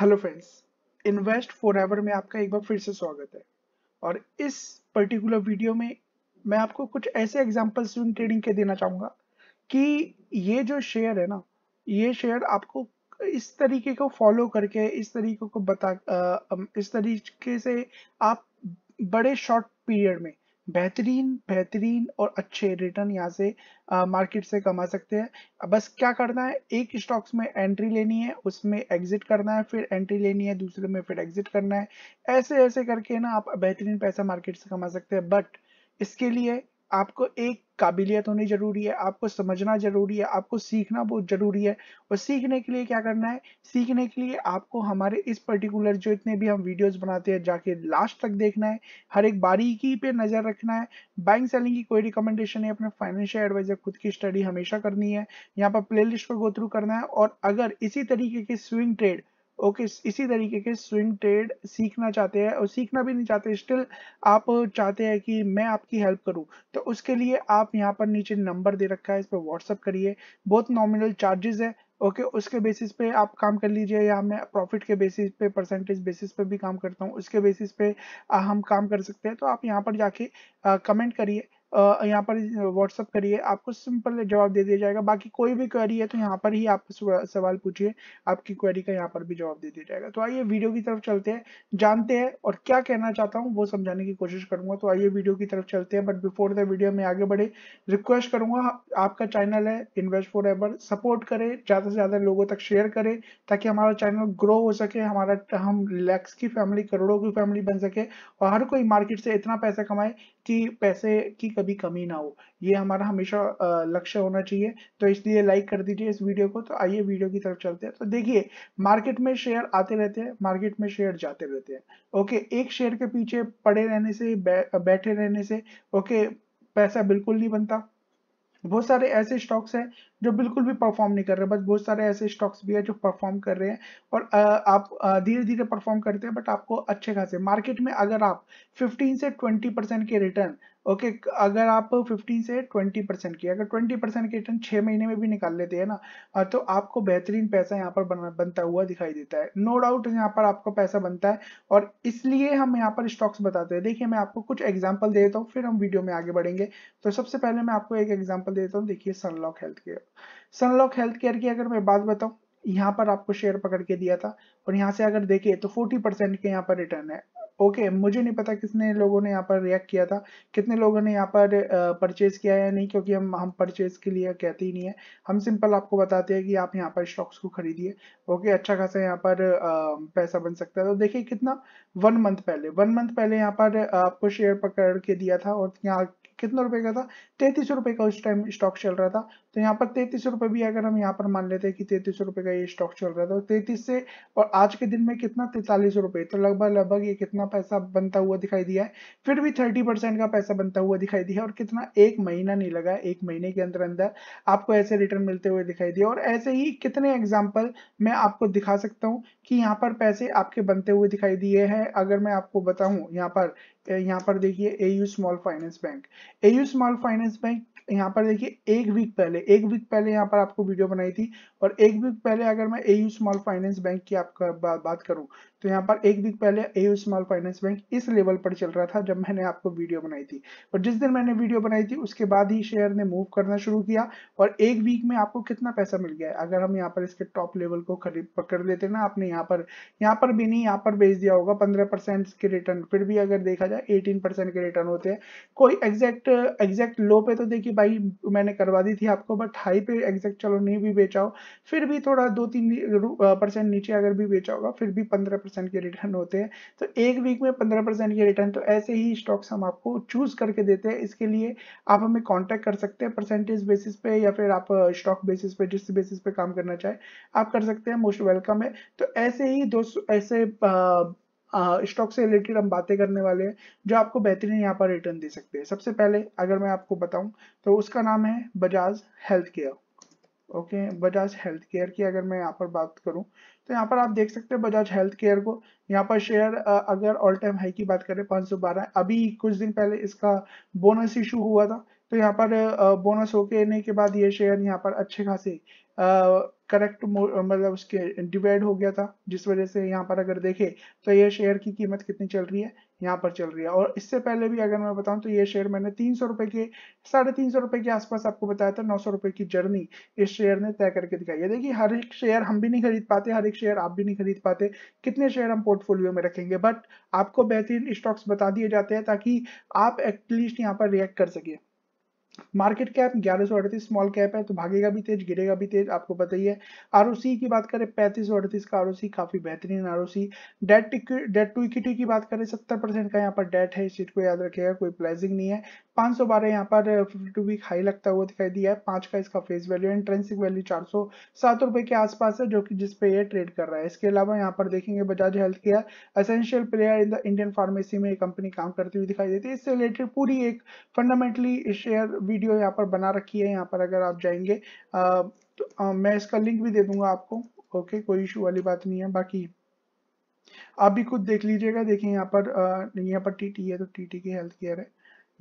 hello friends invest for में आपका एक बार फिर से स्वागत है और इस पर्टिकुलर वीडियो में मैं आपको कुछ ऐसे एग्जांपल स्विंग ट्रेडिंग के देना चाहूंगा कि ये जो शेयर है ना ये शेयर आपको इस तरीके को फॉलो करके इस तरीके को बता इस तरीके से आप बड़े शॉर्ट पीरियड में बेहतरीन बेहतरीन और अच्छे रिटर्न यहाँ से मार्केट से कमा सकते हैं बस क्या करना है एक स्टॉक्स में एंट्री लेनी है उसमें एग्जिट करना है फिर एंट्री लेनी है दूसरे में फिर एग्जिट करना है ऐसे ऐसे करके ना आप बेहतरीन पैसा मार्केट से कमा सकते हैं बट इसके लिए आपको एक काबिलियत होनी जरूरी है आपको समझना जरूरी है आपको सीखना बहुत जरूरी है और सीखने के लिए क्या करना है सीखने के लिए आपको हमारे इस पर्टिकुलर जो इतने भी हम वीडियोस बनाते हैं जाके लास्ट तक देखना है हर एक बारीकी पे नज़र रखना है बैंक सेलिंग की कोई रिकमेंडेशन है अपने फाइनेंशियल एडवाइजर खुद की स्टडी हमेशा करनी है यहाँ पर प्ले को गो थ्रू करना है और अगर इसी तरीके के स्विंग ट्रेड ओके इसी तरीके के स्विंग ट्रेड सीखना चाहते हैं और सीखना भी नहीं चाहते स्टिल आप चाहते हैं कि मैं आपकी हेल्प करूं तो उसके लिए आप यहाँ पर नीचे नंबर दे रखा है इस पर व्हाट्सअप करिए बहुत नॉमिनल चार्जेस है ओके okay, उसके बेसिस पे आप काम कर लीजिए या मैं प्रॉफिट के बेसिस पे परसेंटेज बेसिस पे भी काम करता हूँ उसके बेसिस पे हम काम कर सकते हैं तो आप यहाँ पर जाके कमेंट करिए यहाँ पर व्हाट्सअप करिए आपको सिंपल जवाब दे दिया जाएगा बाकी कोई भी क्वेरी है तो यहाँ पर ही आप सवाल पूछिए आपकी क्वेरी का यहाँ पर भी जवाब दे दिया जाएगा तो आइए वीडियो की तरफ चलते हैं जानते हैं और क्या कहना चाहता हूँ वो समझाने की कोशिश करूंगा तो आइए वीडियो की तरफ चलते हैं बट बिफोर द वीडियो में आगे बढ़े रिक्वेस्ट करूंगा आपका चैनल है इन्वेस्ट फॉर एवर सपोर्ट करें ज्यादा से ज्यादा लोगों तक शेयर करें ताकि हमारा चैनल ग्रो हो सके हमारा हम लैक्स की फैमिली करोड़ों की फैमिली बन सके और हर कोई मार्केट से इतना पैसा कमाए कि पैसे की कभी कमी ना हो ये हमारा हमेशा लक्ष्य होना चाहिए तो इसलिए लाइक कर दीजिए इस वीडियो को तो आइए वीडियो की तरफ चलते हैं तो देखिए मार्केट में शेयर आते रहते हैं मार्केट में शेयर जाते रहते हैं ओके एक शेयर के पीछे पड़े रहने से बै, बैठे रहने से ओके पैसा बिल्कुल नहीं बनता बहुत सारे ऐसे स्टॉक्स हैं जो बिल्कुल भी परफॉर्म नहीं कर रहे बस बहुत सारे ऐसे स्टॉक्स भी है जो परफॉर्म कर रहे हैं और आप धीरे धीरे परफॉर्म करते हैं बट आपको अच्छे खासे मार्केट में अगर आप 15 से 20 परसेंट के रिटर्न ओके okay, अगर आप 15 से 20 परसेंट की अगर 20 परसेंट के रिटर्न छह महीने में भी निकाल लेते हैं ना तो आपको बेहतरीन पैसा यहाँ पर बन, बनता हुआ दिखाई देता है नो डाउट यहाँ पर आपको पैसा बनता है और इसलिए हम यहाँ पर स्टॉक्स बताते हैं देखिए मैं आपको कुछ एग्जाम्पल देता हूँ फिर हम वीडियो में आगे बढ़ेंगे तो सबसे पहले मैं आपको एक एग्जाम्पल देता हूँ देखिए सनलॉक हेल्थ केयर सनलॉक हेल्थ केयर की अगर मैं बात बताऊं यहाँ पर आपको शेयर पकड़ के दिया था और यहाँ से अगर देखे तो 40 परसेंट के यहाँ पर रिटर्न है ओके okay, मुझे नहीं पता किसने लोगों ने यहाँ पर रिएक्ट किया था कितने लोगों ने यहाँ पर परचेज किया या नहीं क्योंकि हम हम परचेज के लिए कहते ही नहीं है हम सिंपल आपको बताते हैं कि आप यहाँ पर स्टॉक्स को खरीदिए ओके okay, अच्छा खासा यहाँ पर पैसा बन सकता है तो देखिए कितना वन मंथ पहले वन मंथ पहले यहाँ पर आपको शेयर पकड़ के दिया था और यहाँ कितना रुपए का था तैतीस रुपए का उस टाइम स्टॉक चल रहा था तो यहाँ पर तैतीस रुपए भी अगर हम यहाँ पर मान लेते हैं कि तैतीस रुपए का ये स्टॉक चल रहा था तो तैतीस से और आज के दिन में कितना तैतालीस रुपए तो लगभग लगभग ये कितना पैसा बनता हुआ दिखाई दिया है फिर भी थर्टी परसेंट का पैसा बनता हुआ दिखाई दिया और कितना एक महीना नहीं लगा एक महीने के अंदर अंदर आपको ऐसे रिटर्न मिलते हुए दिखाई दिया और ऐसे ही कितने एग्जाम्पल मैं आपको दिखा सकता हूँ कि यहाँ पर पैसे आपके बनते हुए दिखाई दिए है अगर मैं आपको बताऊँ यहाँ पर यहाँ पर देखिए AU small finance bank AU small finance bank यहाँ पर देखिए एक वीक पहले एक वीक पहले यहाँ पर आपको वीडियो बनाई थी और एक वीक पहले अगर मैं ए स्मॉल फाइनेंस बैंक की आपका बा, बात करूँ तो यहाँ पर एक वीक पहले ए स्मॉल फाइनेंस बैंक इस लेवल पर चल रहा था जब मैंने आपको वीडियो बनाई थी और जिस दिन मैंने वीडियो बनाई थी उसके बाद ही शेयर ने मूव करना शुरू किया और एक वीक में आपको कितना पैसा मिल गया है अगर हम यहाँ पर इसके टॉप लेवल को खरीद पकड़ लेते ना आपने यहाँ पर यहाँ पर भी नहीं यहाँ पर बेच दिया होगा पंद्रह परसेंट के रिटर्न फिर भी अगर देखा जाए एटीन के रिटर्न होते हैं कोई एग्जैक्ट एग्जैक्ट लो पे तो देखिए बाई मैंने करवा दी थी आपको बट हाई पे एग्जैक्ट चलो नहीं भी बेचा हो फिर भी थोड़ा दो तीन परसेंट नीचे अगर भी बेचा होगा फिर भी पंद्रह परसेंट के रिटर्न होते हैं तो एक वीक में पंद्रह परसेंट के रिटर्न तो ऐसे ही स्टॉक्स हम आपको चूज करके देते हैं इसके लिए आप हमें कॉन्टैक्ट कर सकते हैं परसेंटेज बेसिस पे या फिर आप स्टॉक बेसिस पे जिस बेसिस पे काम करना चाहे आप कर सकते हैं मोस्ट वेलकम है तो ऐसे ही दो ऐसे आ, स्टॉक हाँ, से रिलेटेड हम बातें करने वाले हैं जो आपको बेहतरीन यहाँ पर रिटर्न दे सकते हैं सबसे पहले अगर मैं आपको बताऊं तो उसका नाम है Bajaj health care okay Bajaj health care की अगर मैं यहाँ पर बात करूं तो यहाँ पर आप देख सकते हैं बजाज हेल्थ केयर को यहाँ पर शेयर अगर ऑल टाइम हाई की बात करें पाँच अभी कुछ दिन पहले इसका बोनस इशू हुआ था तो यहाँ पर बोनस होके के बाद ये शेयर यहाँ पर अच्छे खासे करेक्ट मतलब उसके डिवाइड हो गया था जिस वजह से यहाँ पर अगर देखें तो ये शेयर की कीमत कितनी चल रही है यहाँ पर चल रही है और इससे पहले भी अगर मैं बताऊँ तो ये शेयर मैंने तीन सौ रुपए के साढ़े तीन सौ रुपए के आसपास आपको बताया था नौ सौ रुपए की जर्नी इस शेयर ने तय करके दिखाई है देखिए हर एक शेयर हम भी नहीं खरीद पाते हर एक शेयर आप भी नहीं खरीद पाते कितने शेयर हम पोर्टफोलियो में रखेंगे बट आपको बेहतरीन स्टॉक्स बता दिए जाते हैं ताकि आप एटलीस्ट यहाँ पर रिएक्ट कर सके मार्केट कैप ग्यारह सौ अड़तीस स्मॉल कैप है तो भागेगा भी तेज गिरेगा भी तेज आपको पता ही है आर की बात करें पैंतीस सौ अड़तीस का आर काफी बेहतरीन आर डेट डेट टू इक्विटी की बात करें सत्तर परसेंट का यहाँ पर डेट है इस चीज को याद रखेगा कोई प्लाइजिंग नहीं है पाँच सौ बारह यहाँ पर फिफ्टी टू वीक हाई लगता हुआ दिखाई दिया है पाँच का इसका फेस वैल्यू इंट्रेंसिक वैल्यू चार सौ सात रुपए के आसपास है जो कि जिस पे ये ट्रेड कर रहा है इसके अलावा यहाँ पर देखेंगे Bajaj health care essential player in the Indian pharmacy में कंपनी काम करती हुई दिखाई देती है इससे रिलेटेड पूरी एक फंडामेंटली शेयर वीडियो यहाँ पर बना रखी है यहाँ पर अगर आप जाएंगे तो, मैं इसका लिंक भी दे दूंगा आपको ओके कोई इशू वाली बात नहीं है बाकी आप भी खुद देख लीजिएगा देखिए यहाँ पर यहाँ पर टीटी है तो टीटी की हेल्थ केयर है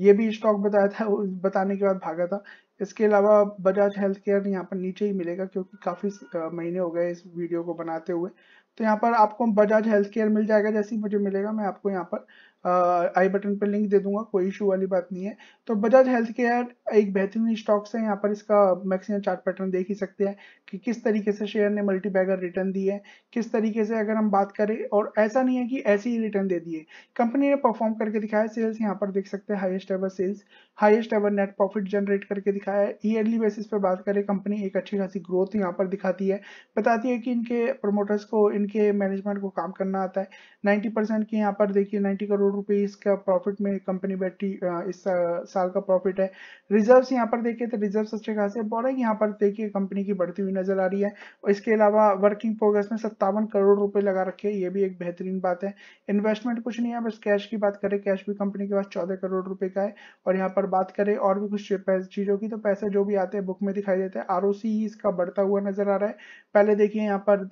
ये भी स्टॉक बताया था बताने के बाद भागा था इसके अलावा बजाज हेल्थ केयर यहाँ पर नीचे ही मिलेगा क्योंकि काफ़ी महीने हो गए इस वीडियो को बनाते हुए तो यहाँ पर आपको बजाज हेल्थ केयर मिल जाएगा जैसे ही मुझे मिलेगा मैं आपको यहाँ पर आई बटन पर लिंक दे दूंगा कोई इशू वाली बात नहीं है तो बजाज हेल्थ केयर एक बेहतरीन स्टॉक्स है यहाँ पर इसका मैक्सिमम चार्ट पैटर्न देख ही सकते हैं कि किस तरीके से शेयर ने मल्टी बैगर रिटर्न दी है किस तरीके से अगर हम बात करें और ऐसा नहीं है कि ऐसे ही रिटर्न दे दिए कंपनी ने परफॉर्म करके दिखाया सेल्स यहाँ पर देख सकते हैं highest ever sales highest ever net profit generate करके दिखाया है ईयरली बेसिस पर बात करें कंपनी एक अच्छी खासी ग्रोथ यहाँ पर दिखाती है बताती है कि इनके प्रोमोटर्स को इनके मैनेजमेंट को काम करना आता है नाइन्टी परसेंट की यहाँ पर देखिए नाइन्टी करोड़ रुपये इसका प्रॉफिट में कंपनी बैठी इस साल का प्रॉफिट है रिजर्व्स यहाँ पर देखिए तो रिजर्व्स अच्छे खासे बोरिंग यहाँ पर देखिए कंपनी की बढ़ती हुई नजर आ रही है और इसके अलावा वर्किंग प्रोग्रेस में सत्तावन करोड़ रुपए लगा रखे ये भी एक बेहतरीन बात है इन्वेस्टमेंट कुछ नहीं है बस कैश की बात करें कैश भी कंपनी के पास चौदह करोड़ रुपए का है और यहाँ पर बात करें और भी कुछ चीजों की तो पैसे जो भी आते हैं बुक में दिखाई देते हैं आर e इसका बढ़ता हुआ नजर आ रहा है पहले देखिए यहाँ पर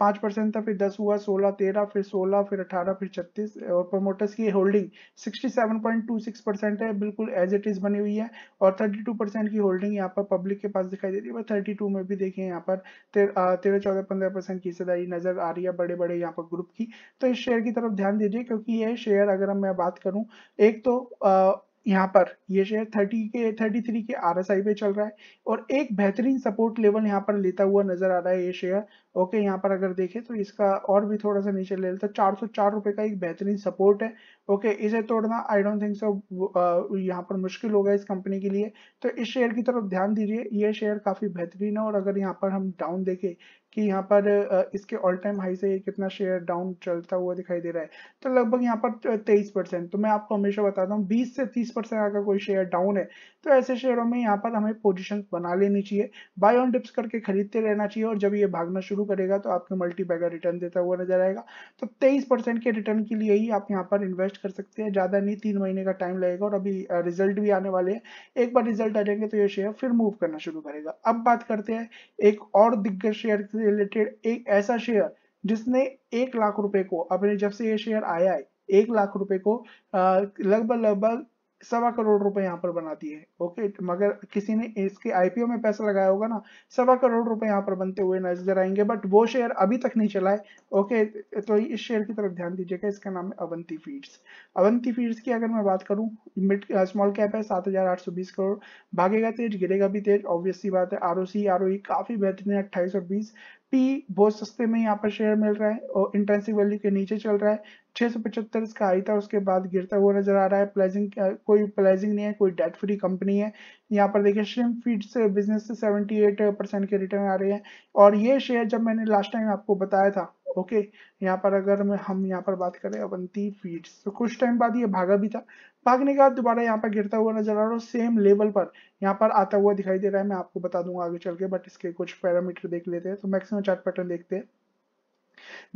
पांच परसेंट था फिर दस हुआ सोलह तेरह फिर सोलह फिर अठारह फिर छत्तीस और प्रोमोटर्स की holding sixty seven point two six percent है बिल्कुल एज इट इज बनी हुई है है और 32 परसेंट की होल्डिंग यहाँ पर पब्लिक के पास दिखाई दे रही है थर्टी टू में भी देखिए यहाँ पर तेरह चौदह पंद्रह परसेंट की हिस्सेदारी नजर आ रही है बड़े बड़े यहाँ पर ग्रुप की तो इस शेयर की तरफ ध्यान दीजिए क्योंकि यह शेयर अगर मैं बात करूँ एक तो आ, यहाँ पर ये शेयर 30 के 33 के आरएसआई पे चल रहा है और एक बेहतरीन सपोर्ट लेवल यहाँ पर लेता हुआ नजर आ रहा है ये शेयर ओके यहाँ पर अगर देखें तो इसका और भी थोड़ा सा नीचे ले लेता तो चार सौ चार रुपए का एक बेहतरीन सपोर्ट है ओके okay, इसे तोड़ना आई डोंट थिंक सो यहाँ पर मुश्किल होगा इस कंपनी के लिए तो इस शेयर की तरफ ध्यान दीजिए ये शेयर काफ़ी बेहतरीन है और अगर यहाँ पर हम डाउन देखें कि यहाँ पर इसके ऑल टाइम हाई से ये कितना शेयर डाउन चलता हुआ दिखाई दे रहा है तो लगभग यहाँ पर तेईस परसेंट तो मैं आपको हमेशा बताता हूँ बीस से तीस परसेंट अगर कोई शेयर डाउन है तो ऐसे शेयरों में यहाँ पर हमें पोजिशन बना लेनी चाहिए बाय ऑन डिप्स करके खरीदते रहना चाहिए और जब ये भागना शुरू करेगा तो आपको मल्टी बैगर रिटर्न देता हुआ नजर आएगा तो तेईस के रिटर्न के लिए ही आप यहाँ पर इन्वेस्ट कर सकते हैं ज़्यादा नहीं तीन महीने का टाइम लगेगा और अभी रिजल्ट भी आने वाले हैं एक बार रिजल्ट आ जाएंगे तो ये शेयर फिर मूव करना शुरू करेगा अब बात करते हैं एक और दिग्गज शेयर से रिलेटेड एक ऐसा शेयर जिसने एक लाख रुपए को अपने जब से ये शेयर आया है एक लाख रुपए को लगभग लगभग सवा करोड़ रुपए यहाँ पर बनाती है ओके मगर किसी ने इसके आईपीओ में पैसा लगाया होगा ना सवा करोड़ रुपए यहाँ पर बनते हुए नजर आएंगे बट वो शेयर अभी तक नहीं चला है ओके तो इस शेयर की तरफ ध्यान दीजिएगा इसका नाम है अवंती फीड्स अवंती फीड्स की अगर मैं बात करूँ मिड स्मॉल कैप है सात हजार आठ सौ बीस करोड़ भागेगा तेज गिरेगा भी तेज ऑब्वियसली बात है आर ओ e काफी बेहतरीन है अट्ठाईस और बीस पी बहुत सस्ते में यहाँ पर शेयर मिल रहा है और इंटेंसिव वैल्यू के नीचे चल रहा है छह सौ पचहत्तर इसका आई था उसके बाद गिरता हुआ नजर आ रहा है प्लेजिंग कोई प्लेजिंग नहीं है कोई डेट फ्री कंपनी है यहाँ पर देखिए श्रिम फीड से बिजनेस से सेवेंटी एट परसेंट के रिटर्न आ रहे हैं और ये शेयर जब मैंने लास्ट टाइम आपको बताया था ओके यहाँ पर अगर मैं हम यहाँ पर बात करें अवंती फीड्स तो कुछ टाइम बाद ये भागा भी था भागने के बाद दोबारा यहाँ पर गिरता हुआ नजर आ रहा है सेम लेवल पर यहाँ पर आता हुआ दिखाई दे रहा है मैं आपको बता दूंगा आगे चल के बट इसके कुछ पैरामीटर देख लेते हैं तो मैक्सिमम चार्ट पैटर्न देखते हैं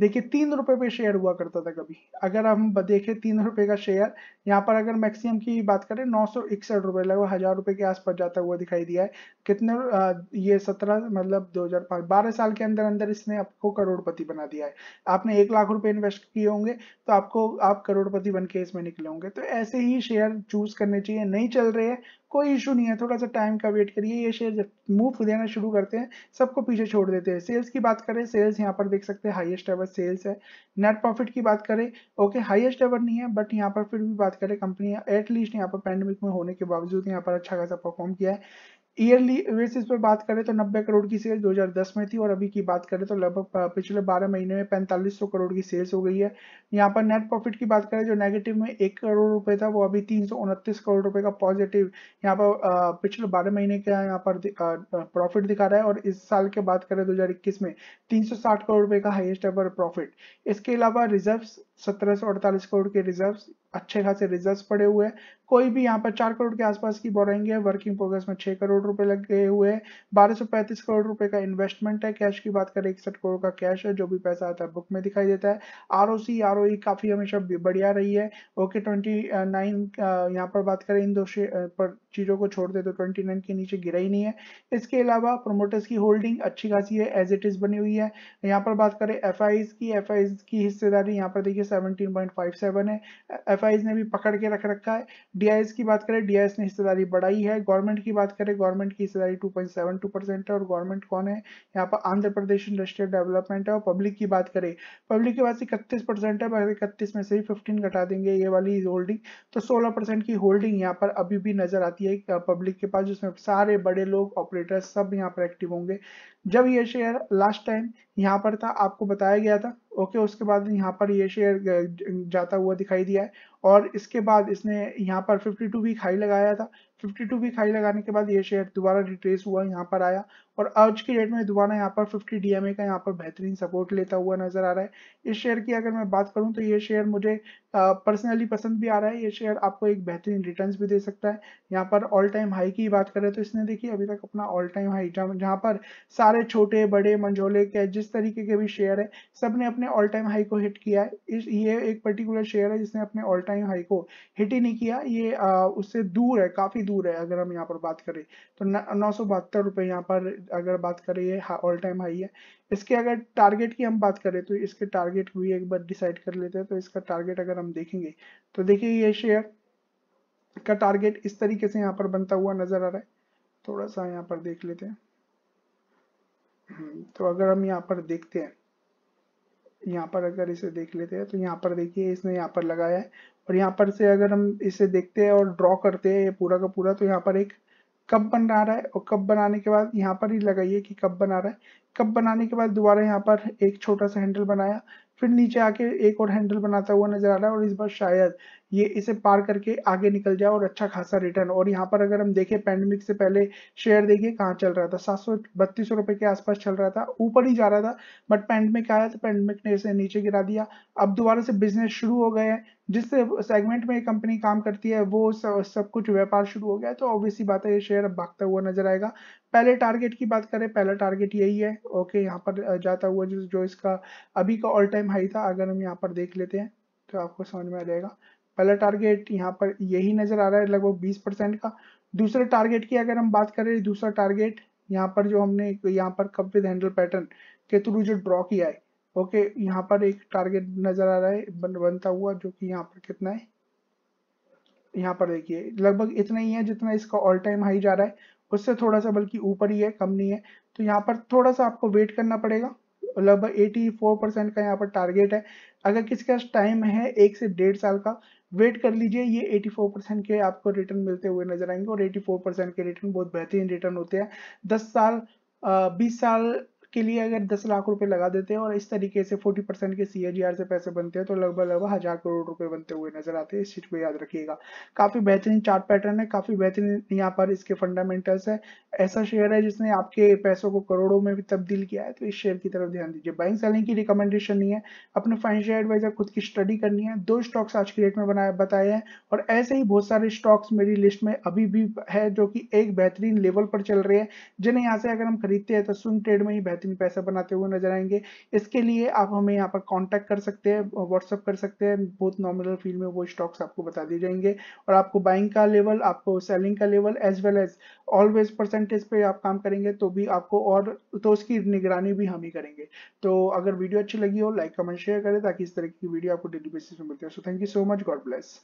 देखिए तीन रुपए पे शेयर हुआ करता था कभी अगर हम देखें तीन रुपए का शेयर यहाँ पर अगर मैक्सिमम की बात करें नौ सौ इकसठ रुपए लगभग हजार रुपए के आसपास जाता हुआ दिखाई दिया है कितने आ, ये सत्रह मतलब दो हजार पांच बारह साल के अंदर अंदर इसने आपको करोड़पति बना दिया है आपने एक लाख रुपए इन्वेस्ट किए होंगे तो आपको आप करोड़पति बन के इसमें निकले होंगे तो ऐसे ही शेयर चूज करने चाहिए नहीं चल रहे हैं कोई इशू नहीं है थोड़ा सा टाइम का वेट करिए ये शेयर जब मूव देना शुरू करते हैं सबको पीछे छोड़ देते हैं सेल्स की बात करें सेल्स यहाँ पर देख सकते हैं हाई हाईएस्ट एवर सेल्स है नेट प्रॉफिट की बात करें ओके हाईएस्ट एवर नहीं है बट यहाँ पर फिर भी बात करें कंपनी एटलीस्ट यहाँ पर पैंडमिक में होने के बावजूद यहाँ पर अच्छा खासा परफॉर्म किया है ईयरली बेसिस पर बात करें तो 90 करोड़ की सेल 2010 में थी और अभी की बात करें तो लगभग पिछले 12 महीने में 4500 करोड़ की सेल्स हो गई है यहाँ पर नेट प्रॉफिट की बात करें जो नेगेटिव में एक करोड़ रुपए था वो अभी तीन करोड़ रुपए का पॉजिटिव यहाँ पर पिछले 12 महीने का यहाँ पर प्रॉफिट दिखा रहा है और इस साल के बात करें दो में तीन करोड़ रुपए का हाइएस्ट एवर प्रॉफिट इसके अलावा रिजर्व सत्रह करोड़ के रिजर्व अच्छे खासे रिजर्व पड़े हुए हैं कोई भी यहाँ पर चार करोड़ के आसपास की बोरिंग है वर्किंग प्रोग्रेस में छह करोड़ रुपए लगे हुए हैं बारह सौ पैंतीस करोड़ रुपए का इन्वेस्टमेंट है कैश की बात करें इकसठ करोड़ का कैश है जो भी पैसा आता है बुक में दिखाई देता है R O C R O ई काफी हमेशा बढ़िया रही है ओके ट्वेंटी नाइन यहाँ पर बात करें इन दो पर चीजों को छोड़ दे तो ट्वेंटी नाइन के नीचे गिरा ही नहीं है इसके अलावा प्रोमोटर्स की होल्डिंग अच्छी खासी है एज इट इज बनी हुई है यहाँ पर बात करें एफ की एफ की हिस्सेदारी यहाँ पर देखिए सेवनटीन पॉइंट फाइव सेवन है एफ ने भी पकड़ के रख रखा है डीआईएस की बात करें डीआईएस ने हिस्सेदारी बढ़ाई है गवर्नमेंट की बात करें गवर्नमेंट की हिस्सेदारी 2.72 परसेंट है और गवर्नमेंट कौन है यहाँ पर आंध्र प्रदेश इंडस्ट्रियल डेवलपमेंट है और पब्लिक की बात करें पब्लिक के पास इकतीस परसेंट है इकतीस में से ही फिफ्टीन घटा देंगे ये वाली होल्डिंग तो सोलह परसेंट की होल्डिंग यहाँ पर अभी भी नजर आती है पब्लिक के पास जिसमें सारे बड़े लोग ऑपरेटर्स सब यहाँ पर एक्टिव होंगे जब ये शेयर लास्ट टाइम यहाँ पर था आपको बताया गया था ओके उसके बाद यहाँ पर ये शेयर जाता हुआ दिखाई दिया है और इसके बाद इसने यहाँ पर 52 वीक हाई लगाया था 52 वीक हाई लगाने के बाद ये शेयर दोबारा रिट्रेस हुआ यहाँ पर आया और आज की डेट में दोबारा यहाँ पर 50 डीएमए का यहाँ पर बेहतरीन सपोर्ट लेता हुआ नजर आ रहा है इस शेयर की अगर मैं बात करूँ तो ये शेयर मुझे पर्सनली पसंद भी आ रहा है ये शेयर आपको एक बेहतरीन रिटर्न भी दे सकता है यहाँ पर ऑल टाइम हाई की बात करें तो इसने देखिए अभी तक अपना ऑल टाइम हाई जहाँ पर सारे छोटे बड़े मंझोले के जिस तरीके के भी शेयर है सब अपने ऑल टाइम हाई को हिट किया है ये एक पर्टिकुलर शेयर है जिसने अपने ऑल टाइम टाइम हाई को हिट ही नहीं किया ये आ, उससे दूर है काफी दूर है अगर हम यहाँ पर बात करें तो नौ सौ बहत्तर रुपये यहाँ पर अगर बात करें ये ऑल टाइम हाई है इसके अगर टारगेट की हम बात करें तो इसके टारगेट भी एक बार डिसाइड कर लेते हैं तो इसका टारगेट अगर हम देखेंगे तो देखिए ये शेयर का टारगेट इस तरीके से यहाँ पर बनता हुआ नजर आ रहा है थोड़ा सा यहाँ पर देख लेते हैं हम्म, तो अगर हम यहाँ पर देखते हैं यहाँ पर अगर इसे देख लेते हैं तो यहाँ पर देखिए इसने यहाँ पर लगाया है और यहाँ पर से अगर हम इसे देखते हैं और ड्रॉ करते हैं ये पूरा का पूरा तो यहाँ पर एक कप बन रहा है और कप बनाने के बाद यहाँ पर ही लगाइए कि कप बना रहा है कप बनाने के बाद दोबारा यहाँ पर एक छोटा सा हैंडल बनाया फिर नीचे आके एक और हैंडल बनाता हुआ नजर आ रहा है और इस बार शायद ये इसे पार करके आगे निकल जाए और अच्छा खासा रिटर्न और यहाँ पर अगर हम देखें पैंडमिक से पहले शेयर देखिए कहाँ चल रहा था सात सौ बत्तीस रुपए के आसपास चल रहा था ऊपर ही जा रहा था बट पैंडमिक आया तो पैंडमिक ने इसे नीचे गिरा दिया अब दोबारा से बिजनेस शुरू हो गए हैं जिस सेगमेंट में कंपनी काम करती है वो सब, सब कुछ व्यापार शुरू हो गया तो ऑब्वियसली बात है ये शेयर अब भागता हुआ नजर आएगा पहले टारगेट की बात करें पहला टारगेट यही है ओके यहाँ पर जाता हुआ जो जो इसका अभी का ऑल टाइम हाई था अगर हम यहाँ पर देख लेते हैं तो आपको समझ में आ जाएगा पहला टारगेट यहाँ पर यही नजर आ रहा है लगभग बीस परसेंट का दूसरे टारगेट की अगर हम बात करें दूसरा टारगेट यहाँ पर जो हमने यहाँ पर कप विद हैंडल पैटर्न के थ्रू जो ड्रॉ किया है ओके यहाँ पर एक टारगेट नजर आ रहा है बन, बनता हुआ जो कि यहाँ पर कितना है यहाँ पर देखिए लगभग इतना ही है जितना इसका ऑल टाइम हाई जा रहा है उससे थोड़ा सा बल्कि ऊपर ही है कम नहीं है तो यहाँ पर थोड़ा सा आपको वेट करना पड़ेगा लगभग 84 परसेंट का यहाँ पर टारगेट है अगर किसके पास टाइम है एक से डेढ़ साल का वेट कर लीजिए ये 84 परसेंट के आपको रिटर्न मिलते हुए नजर आएंगे और 84 परसेंट के रिटर्न बहुत बेहतरीन रिटर्न होते हैं 10 साल बीस साल के लिए अगर दस लाख रुपए लगा देते हैं और इस तरीके से फोर्टी परसेंट के सी से पैसे बनते हैं तो लगभग लगभग हजार करोड़ रुपए बनते हुए नजर आते हैं इस चीज को याद रखिएगा काफी बेहतरीन चार्ट पैटर्न है काफी बेहतरीन यहाँ पर इसके फंडामेंटल्स है ऐसा शेयर है जिसने आपके पैसों को करोड़ों में भी तब्दील किया है तो इस शेयर की तरफ ध्यान दीजिए बाइंग सेलिंग की रिकमेंडेशन नहीं है अपने फाइनेंशियल एडवाइजर खुद की स्टडी करनी है दो स्टॉक्स आज की डेट में बनाए बताए हैं और ऐसे ही बहुत सारे स्टॉक्स मेरी लिस्ट में अभी भी है जो कि एक बेहतरीन लेवल पर चल रहे हैं जिन्हें यहाँ से अगर हम खरीदते हैं तो स्विंग ट्रेड में ही बेहतर प्रतिदिन पैसा बनाते हुए नजर आएंगे इसके लिए आप हमें यहाँ पर कांटेक्ट कर सकते हैं व्हाट्सअप कर सकते हैं बहुत नॉमिनल फील्ड में वो स्टॉक्स आपको बता दिए जाएंगे और आपको बाइंग का लेवल आपको सेलिंग का level as well as always percentage पे आप काम करेंगे तो भी आपको और तो उसकी निगरानी भी हम ही करेंगे तो अगर वीडियो अच्छी लगी हो लाइक कमेंट शेयर करें ताकि इस तरह की वीडियो आपको डेली बेसिस में मिलती है so thank you so much God bless